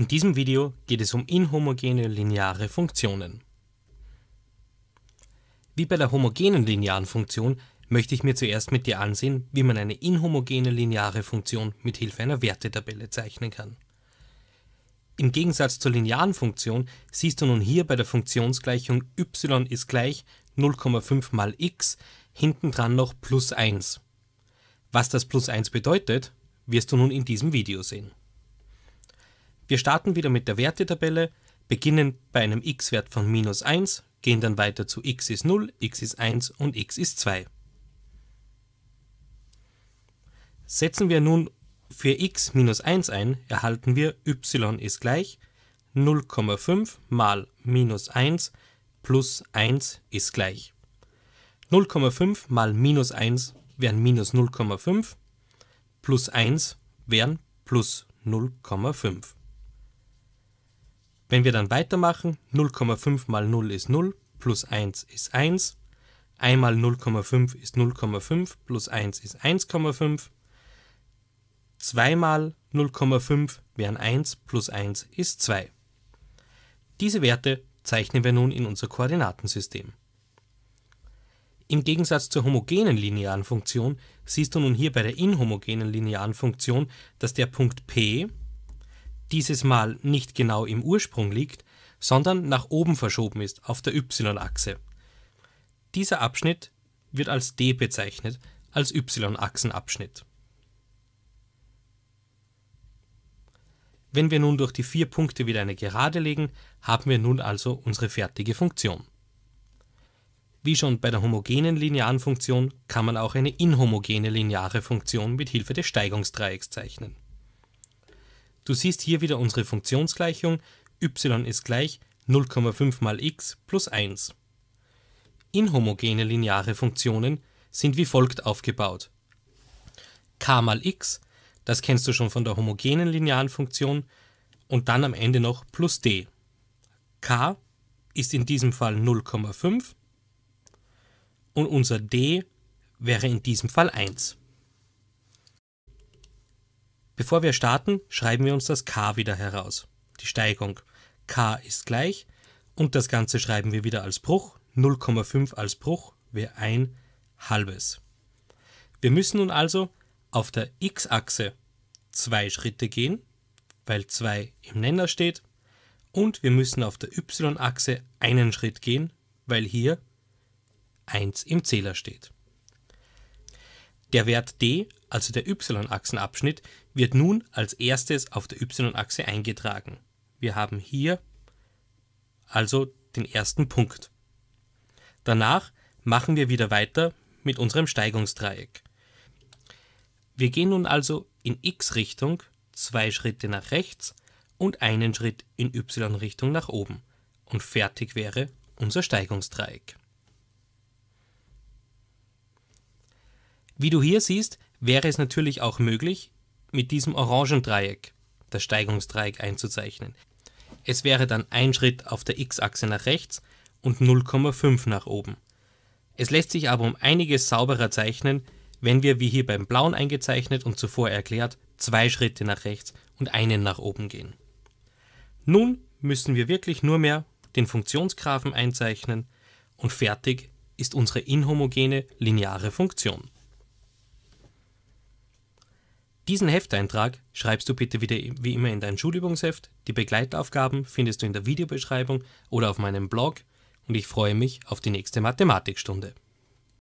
In diesem Video geht es um inhomogene lineare Funktionen. Wie bei der homogenen linearen Funktion möchte ich mir zuerst mit dir ansehen, wie man eine inhomogene lineare Funktion mit Hilfe einer Wertetabelle zeichnen kann. Im Gegensatz zur linearen Funktion siehst du nun hier bei der Funktionsgleichung y ist gleich 0,5 mal x hintendran noch plus 1. Was das plus 1 bedeutet, wirst du nun in diesem Video sehen. Wir starten wieder mit der Wertetabelle, beginnen bei einem x-Wert von minus 1, gehen dann weiter zu x ist 0, x ist 1 und x ist 2. Setzen wir nun für x minus 1 ein, erhalten wir y ist gleich 0,5 mal minus 1 plus 1 ist gleich. 0,5 mal minus 1 wären minus 0,5, plus 1 wären plus 0,5. Wenn wir dann weitermachen, 0,5 mal 0 ist 0, plus 1 ist 1, 1 mal 0,5 ist 0,5, plus 1 ist 1,5, 2 mal 0,5 wären 1, plus 1 ist 2. Diese Werte zeichnen wir nun in unser Koordinatensystem. Im Gegensatz zur homogenen linearen Funktion siehst du nun hier bei der inhomogenen linearen Funktion, dass der Punkt P dieses Mal nicht genau im Ursprung liegt, sondern nach oben verschoben ist, auf der y-Achse. Dieser Abschnitt wird als D bezeichnet, als y-Achsenabschnitt. Wenn wir nun durch die vier Punkte wieder eine Gerade legen, haben wir nun also unsere fertige Funktion. Wie schon bei der homogenen linearen Funktion kann man auch eine inhomogene lineare Funktion mit Hilfe des Steigungsdreiecks zeichnen. Du siehst hier wieder unsere Funktionsgleichung y ist gleich 0,5 mal x plus 1. Inhomogene lineare Funktionen sind wie folgt aufgebaut. k mal x, das kennst du schon von der homogenen linearen Funktion, und dann am Ende noch plus d. k ist in diesem Fall 0,5 und unser d wäre in diesem Fall 1. Bevor wir starten, schreiben wir uns das k wieder heraus, die Steigung. k ist gleich und das Ganze schreiben wir wieder als Bruch, 0,5 als Bruch wäre ein halbes. Wir müssen nun also auf der x-Achse zwei Schritte gehen, weil 2 im Nenner steht, und wir müssen auf der y-Achse einen Schritt gehen, weil hier 1 im Zähler steht. Der Wert d also der y-Achsenabschnitt, wird nun als erstes auf der y-Achse eingetragen. Wir haben hier also den ersten Punkt. Danach machen wir wieder weiter mit unserem Steigungsdreieck. Wir gehen nun also in x-Richtung zwei Schritte nach rechts und einen Schritt in y-Richtung nach oben. Und fertig wäre unser Steigungsdreieck. Wie du hier siehst, wäre es natürlich auch möglich, mit diesem orangen Dreieck das Steigungsdreieck einzuzeichnen. Es wäre dann ein Schritt auf der x-Achse nach rechts und 0,5 nach oben. Es lässt sich aber um einiges sauberer zeichnen, wenn wir, wie hier beim blauen eingezeichnet und zuvor erklärt, zwei Schritte nach rechts und einen nach oben gehen. Nun müssen wir wirklich nur mehr den Funktionsgraphen einzeichnen und fertig ist unsere inhomogene lineare Funktion. Diesen Hefteintrag schreibst du bitte wieder wie immer in dein Schulübungsheft. Die Begleitaufgaben findest du in der Videobeschreibung oder auf meinem Blog und ich freue mich auf die nächste Mathematikstunde.